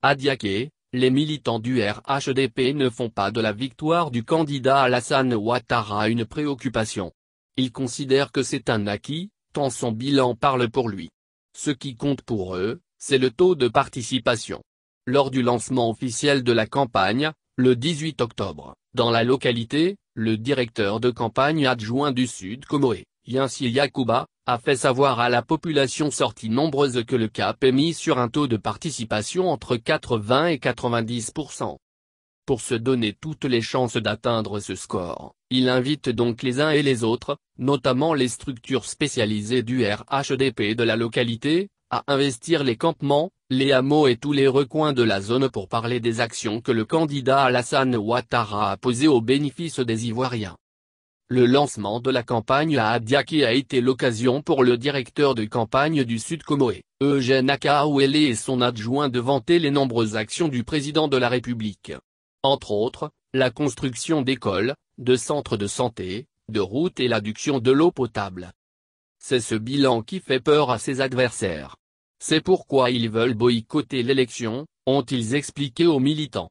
A Diaké, les militants du RHDP ne font pas de la victoire du candidat Alassane Ouattara une préoccupation. Ils considèrent que c'est un acquis, tant son bilan parle pour lui. Ce qui compte pour eux, c'est le taux de participation. Lors du lancement officiel de la campagne, le 18 octobre, dans la localité, le directeur de campagne adjoint du Sud Komoé, Yancy Yakuba, a fait savoir à la population sortie nombreuse que le cap est mis sur un taux de participation entre 80 et 90%. Pour se donner toutes les chances d'atteindre ce score, il invite donc les uns et les autres, notamment les structures spécialisées du RHDP de la localité, à investir les campements, les hameaux et tous les recoins de la zone pour parler des actions que le candidat Alassane Ouattara a posées au bénéfice des Ivoiriens. Le lancement de la campagne à Adiaki a été l'occasion pour le directeur de campagne du Sud komoé Eugène Akaouele et son adjoint de vanter les nombreuses actions du président de la République. Entre autres, la construction d'écoles, de centres de santé, de routes et l'adduction de l'eau potable. C'est ce bilan qui fait peur à ses adversaires. C'est pourquoi ils veulent boycotter l'élection, ont-ils expliqué aux militants.